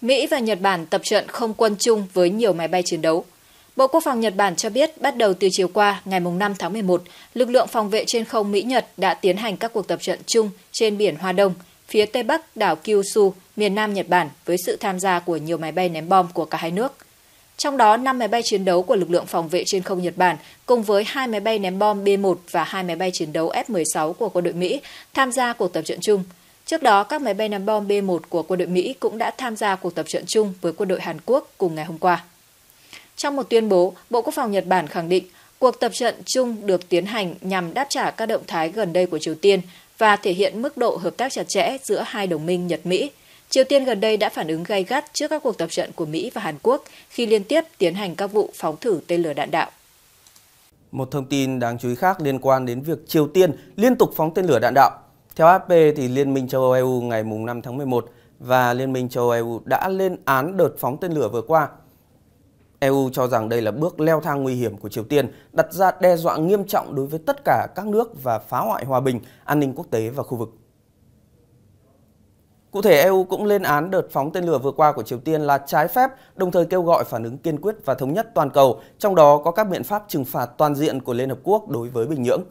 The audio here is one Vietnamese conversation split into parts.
Mỹ và Nhật Bản tập trận không quân chung với nhiều máy bay chiến đấu. Bộ Quốc phòng Nhật Bản cho biết bắt đầu từ chiều qua ngày 5 tháng 11, lực lượng phòng vệ trên không Mỹ-Nhật đã tiến hành các cuộc tập trận chung trên biển Hoa Đông, phía tây bắc đảo Kyushu, miền nam Nhật Bản với sự tham gia của nhiều máy bay ném bom của cả hai nước. Trong đó, 5 máy bay chiến đấu của lực lượng phòng vệ trên không Nhật Bản cùng với hai máy bay ném bom B-1 và hai máy bay chiến đấu F-16 của quân đội Mỹ tham gia cuộc tập trận chung – Trước đó, các máy bay ném bom B-1 của quân đội Mỹ cũng đã tham gia cuộc tập trận chung với quân đội Hàn Quốc cùng ngày hôm qua. Trong một tuyên bố, Bộ Quốc phòng Nhật Bản khẳng định cuộc tập trận chung được tiến hành nhằm đáp trả các động thái gần đây của Triều Tiên và thể hiện mức độ hợp tác chặt chẽ giữa hai đồng minh Nhật-Mỹ. Triều Tiên gần đây đã phản ứng gay gắt trước các cuộc tập trận của Mỹ và Hàn Quốc khi liên tiếp tiến hành các vụ phóng thử tên lửa đạn đạo. Một thông tin đáng chú ý khác liên quan đến việc Triều Tiên liên tục phóng tên lửa đạn đạo theo AP thì Liên minh châu Âu EU ngày 5 tháng 11 và Liên minh châu Âu EU đã lên án đợt phóng tên lửa vừa qua. EU cho rằng đây là bước leo thang nguy hiểm của Triều Tiên, đặt ra đe dọa nghiêm trọng đối với tất cả các nước và phá hoại hòa bình, an ninh quốc tế và khu vực. Cụ thể, EU cũng lên án đợt phóng tên lửa vừa qua của Triều Tiên là trái phép, đồng thời kêu gọi phản ứng kiên quyết và thống nhất toàn cầu, trong đó có các biện pháp trừng phạt toàn diện của Liên Hợp Quốc đối với Bình Nhưỡng.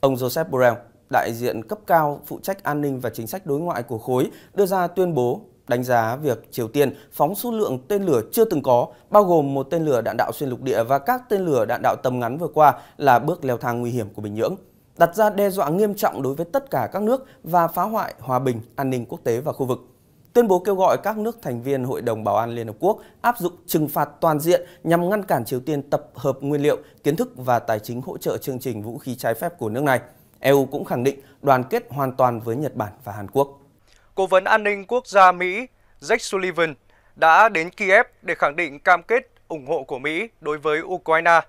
Ông Joseph Borrell đại diện cấp cao phụ trách an ninh và chính sách đối ngoại của khối đưa ra tuyên bố đánh giá việc Triều Tiên phóng số lượng tên lửa chưa từng có, bao gồm một tên lửa đạn đạo xuyên lục địa và các tên lửa đạn đạo tầm ngắn vừa qua là bước leo thang nguy hiểm của Bình Nhưỡng, đặt ra đe dọa nghiêm trọng đối với tất cả các nước và phá hoại hòa bình, an ninh quốc tế và khu vực. Tuyên bố kêu gọi các nước thành viên Hội đồng Bảo an Liên Hợp Quốc áp dụng trừng phạt toàn diện nhằm ngăn cản Triều Tiên tập hợp nguyên liệu, kiến thức và tài chính hỗ trợ chương trình vũ khí trái phép của nước này. EU cũng khẳng định đoàn kết hoàn toàn với Nhật Bản và Hàn Quốc. Cố vấn an ninh quốc gia Mỹ Jake Sullivan đã đến Kiev để khẳng định cam kết ủng hộ của Mỹ đối với Ukraine.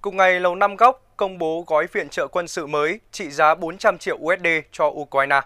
Cùng ngày, Lầu Năm Góc công bố gói viện trợ quân sự mới trị giá 400 triệu USD cho Ukraine.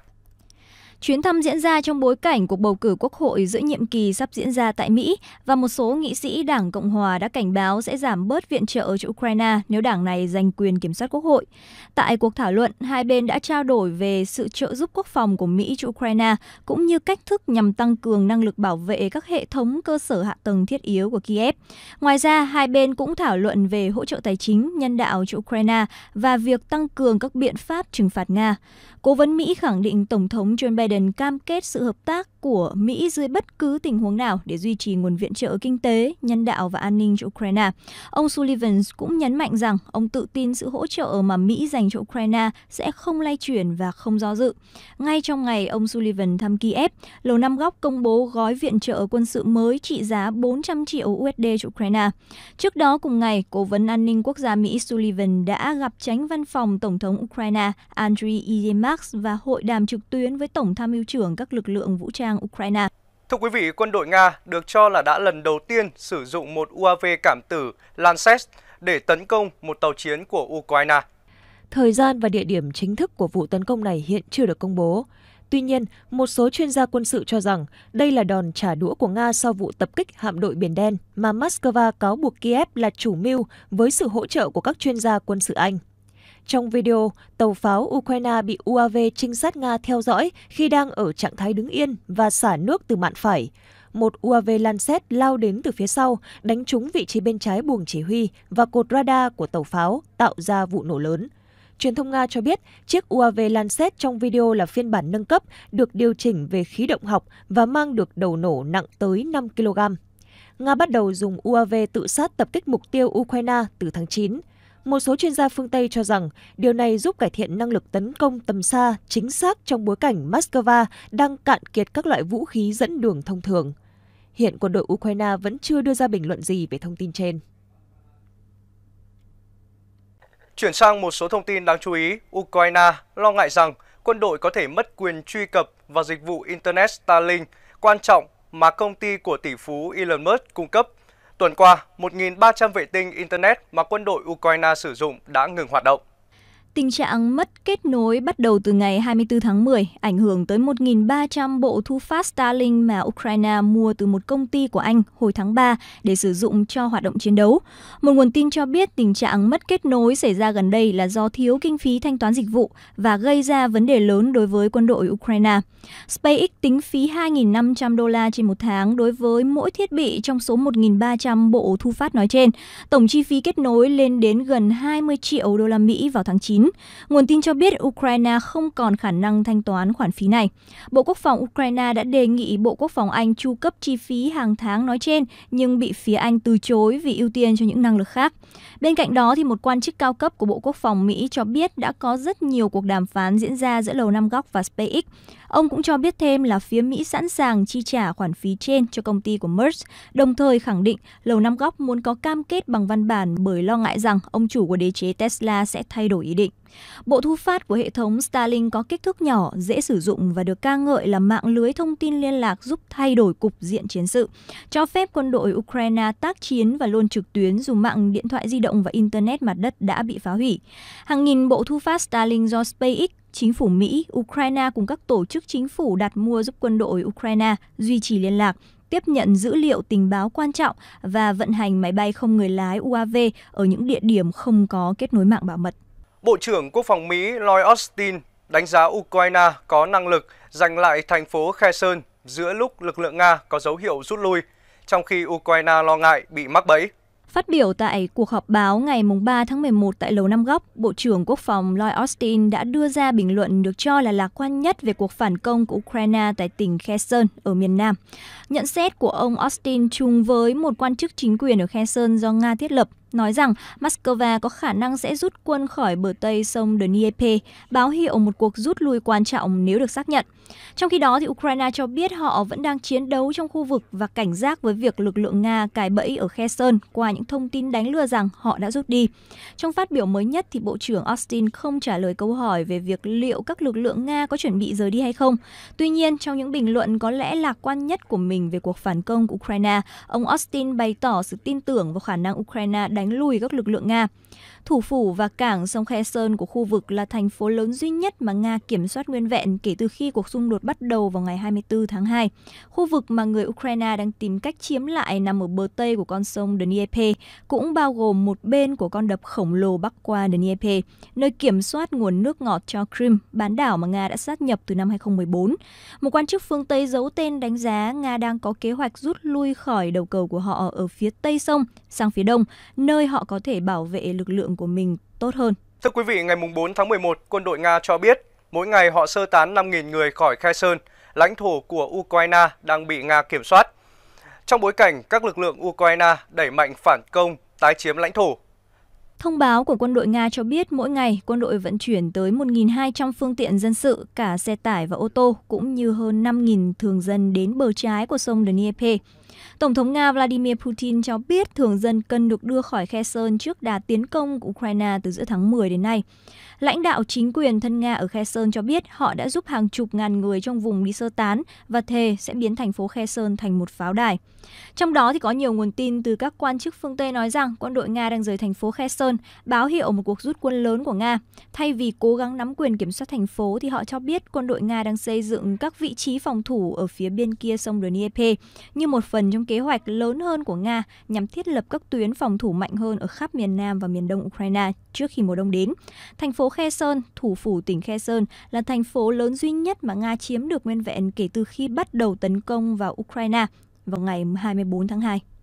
Chuyến thăm diễn ra trong bối cảnh cuộc bầu cử quốc hội giữa nhiệm kỳ sắp diễn ra tại Mỹ và một số nghị sĩ Đảng Cộng hòa đã cảnh báo sẽ giảm bớt viện trợ cho Ukraine nếu đảng này giành quyền kiểm soát quốc hội. Tại cuộc thảo luận, hai bên đã trao đổi về sự trợ giúp quốc phòng của Mỹ cho Ukraine cũng như cách thức nhằm tăng cường năng lực bảo vệ các hệ thống cơ sở hạ tầng thiết yếu của Kiev. Ngoài ra, hai bên cũng thảo luận về hỗ trợ tài chính, nhân đạo cho Ukraine và việc tăng cường các biện pháp trừng phạt Nga. Cố vấn Mỹ khẳng định Tổng thống Joe Biden Biden cam kết sự hợp tác của Mỹ dưới bất cứ tình huống nào để duy trì nguồn viện trợ kinh tế, nhân đạo và an ninh cho Ukraine. Ông Sullivan cũng nhấn mạnh rằng ông tự tin sự hỗ trợ mà Mỹ dành cho Ukraine sẽ không lay chuyển và không do dự. Ngay trong ngày ông Sullivan thăm Kiev, Lầu Năm Góc công bố gói viện trợ quân sự mới trị giá 400 triệu USD cho Ukraine. Trước đó cùng ngày, Cố vấn An ninh Quốc gia Mỹ Sullivan đã gặp tránh văn phòng Tổng thống Ukraine Andriy Yermak và hội đàm trực tuyến với Tổng tham mưu trưởng các lực lượng vũ trang Ukraine. Thưa quý vị, quân đội Nga được cho là đã lần đầu tiên sử dụng một UAV cảm tử Lancet để tấn công một tàu chiến của Ukraine. Thời gian và địa điểm chính thức của vụ tấn công này hiện chưa được công bố. Tuy nhiên, một số chuyên gia quân sự cho rằng đây là đòn trả đũa của Nga sau vụ tập kích hạm đội Biển Đen mà Moscow cáo buộc Kiev là chủ mưu với sự hỗ trợ của các chuyên gia quân sự Anh. Trong video, tàu pháo Ukraine bị UAV trinh sát Nga theo dõi khi đang ở trạng thái đứng yên và xả nước từ mạn phải. Một UAV Lancet lao đến từ phía sau, đánh trúng vị trí bên trái buồng chỉ huy và cột radar của tàu pháo, tạo ra vụ nổ lớn. Truyền thông Nga cho biết chiếc UAV Lancet trong video là phiên bản nâng cấp, được điều chỉnh về khí động học và mang được đầu nổ nặng tới 5 kg. Nga bắt đầu dùng UAV tự sát tập kích mục tiêu Ukraine từ tháng 9. Một số chuyên gia phương Tây cho rằng điều này giúp cải thiện năng lực tấn công tầm xa chính xác trong bối cảnh Moscow đang cạn kiệt các loại vũ khí dẫn đường thông thường. Hiện quân đội Ukraine vẫn chưa đưa ra bình luận gì về thông tin trên. Chuyển sang một số thông tin đáng chú ý, Ukraine lo ngại rằng quân đội có thể mất quyền truy cập vào dịch vụ Internet Starlink quan trọng mà công ty của tỷ phú Elon Musk cung cấp Tuần qua, 1.300 vệ tinh Internet mà quân đội Ukraine sử dụng đã ngừng hoạt động. Tình trạng mất kết nối bắt đầu từ ngày 24 tháng 10, ảnh hưởng tới 1.300 bộ thu phát Starlink mà Ukraine mua từ một công ty của Anh hồi tháng 3 để sử dụng cho hoạt động chiến đấu. Một nguồn tin cho biết tình trạng mất kết nối xảy ra gần đây là do thiếu kinh phí thanh toán dịch vụ và gây ra vấn đề lớn đối với quân đội Ukraine. SpaceX tính phí 2.500 đô la trên một tháng đối với mỗi thiết bị trong số 1.300 bộ thu phát nói trên. Tổng chi phí kết nối lên đến gần 20 triệu đô la Mỹ vào tháng 9. Nguồn tin cho biết Ukraine không còn khả năng thanh toán khoản phí này. Bộ Quốc phòng Ukraine đã đề nghị Bộ Quốc phòng Anh chu cấp chi phí hàng tháng nói trên, nhưng bị phía Anh từ chối vì ưu tiên cho những năng lực khác. Bên cạnh đó, thì một quan chức cao cấp của Bộ Quốc phòng Mỹ cho biết đã có rất nhiều cuộc đàm phán diễn ra giữa Lầu Năm Góc và SpaceX. Ông cũng cho biết thêm là phía Mỹ sẵn sàng chi trả khoản phí trên cho công ty của Musk. đồng thời khẳng định Lầu Năm Góc muốn có cam kết bằng văn bản bởi lo ngại rằng ông chủ của đế chế Tesla sẽ thay đổi ý định. Bộ thu phát của hệ thống Starlink có kích thước nhỏ, dễ sử dụng và được ca ngợi là mạng lưới thông tin liên lạc giúp thay đổi cục diện chiến sự, cho phép quân đội Ukraine tác chiến và luôn trực tuyến dùng mạng điện thoại di động và Internet mặt đất đã bị phá hủy. Hàng nghìn bộ thu phát Starlink do SpaceX chính phủ Mỹ, Ukraine cùng các tổ chức chính phủ đặt mua giúp quân đội Ukraine duy trì liên lạc, tiếp nhận dữ liệu tình báo quan trọng và vận hành máy bay không người lái UAV ở những địa điểm không có kết nối mạng bảo mật. Bộ trưởng Quốc phòng Mỹ Lloyd Austin đánh giá Ukraine có năng lực giành lại thành phố Kherson giữa lúc lực lượng Nga có dấu hiệu rút lui, trong khi Ukraine lo ngại bị mắc bẫy. Phát biểu tại cuộc họp báo ngày 3 tháng 11 tại Lầu Năm Góc, Bộ trưởng Quốc phòng Lloyd Austin đã đưa ra bình luận được cho là lạc quan nhất về cuộc phản công của Ukraine tại tỉnh Kherson ở miền Nam. Nhận xét của ông Austin chung với một quan chức chính quyền ở Kherson do Nga thiết lập nói rằng Moscow có khả năng sẽ rút quân khỏi bờ Tây sông Dnieper, báo hiệu một cuộc rút lui quan trọng nếu được xác nhận. Trong khi đó, thì Ukraine cho biết họ vẫn đang chiến đấu trong khu vực và cảnh giác với việc lực lượng Nga cài bẫy ở Kherson qua những thông tin đánh lừa rằng họ đã rút đi. Trong phát biểu mới nhất, thì Bộ trưởng Austin không trả lời câu hỏi về việc liệu các lực lượng Nga có chuẩn bị rời đi hay không. Tuy nhiên, trong những bình luận có lẽ lạc quan nhất của mình về cuộc phản công của Ukraine, ông Austin bày tỏ sự tin tưởng vào khả năng Ukraine đánh đánh lùi các lực lượng Nga. Thủ phủ và cảng sông Khe Sơn của khu vực là thành phố lớn duy nhất mà Nga kiểm soát nguyên vẹn kể từ khi cuộc xung đột bắt đầu vào ngày 24 tháng 2. Khu vực mà người Ukraine đang tìm cách chiếm lại nằm ở bờ Tây của con sông Dnieper, cũng bao gồm một bên của con đập khổng lồ bắc qua Dnieper, nơi kiểm soát nguồn nước ngọt cho Crimea, bán đảo mà Nga đã sát nhập từ năm 2014. Một quan chức phương Tây giấu tên đánh giá Nga đang có kế hoạch rút lui khỏi đầu cầu của họ ở phía tây sông sang phía đông, nơi họ có thể bảo vệ lực lượng của mình tốt hơn. Thưa quý vị, ngày 4 tháng 11, quân đội Nga cho biết mỗi ngày họ sơ tán 5.000 người khỏi Kherson, lãnh thổ của Ukraine đang bị Nga kiểm soát. Trong bối cảnh các lực lượng Ukraine đẩy mạnh phản công, tái chiếm lãnh thổ. Thông báo của quân đội Nga cho biết mỗi ngày quân đội vận chuyển tới 1.200 phương tiện dân sự, cả xe tải và ô tô, cũng như hơn 5.000 thường dân đến bờ trái của sông Dnieper. Tổng thống Nga Vladimir Putin cho biết thường dân cần được đưa khỏi Khe Sơn trước đà tiến công của Ukraine từ giữa tháng 10 đến nay. Lãnh đạo chính quyền thân Nga ở Khe Sơn cho biết họ đã giúp hàng chục ngàn người trong vùng đi sơ tán và thề sẽ biến thành phố Khe Sơn thành một pháo đài. Trong đó thì có nhiều nguồn tin từ các quan chức phương Tây nói rằng quân đội Nga đang rời thành phố Khe Sơn báo hiệu một cuộc rút quân lớn của Nga. Thay vì cố gắng nắm quyền kiểm soát thành phố thì họ cho biết quân đội Nga đang xây dựng các vị trí phòng thủ ở phía bên kia sông Dnieper như một phần phần trong kế hoạch lớn hơn của Nga nhằm thiết lập các tuyến phòng thủ mạnh hơn ở khắp miền Nam và miền Đông Ukraine trước khi mùa đông đến. Thành phố Kherson, thủ phủ tỉnh Kherson, là thành phố lớn duy nhất mà Nga chiếm được nguyên vẹn kể từ khi bắt đầu tấn công vào Ukraine vào ngày 24 tháng 2.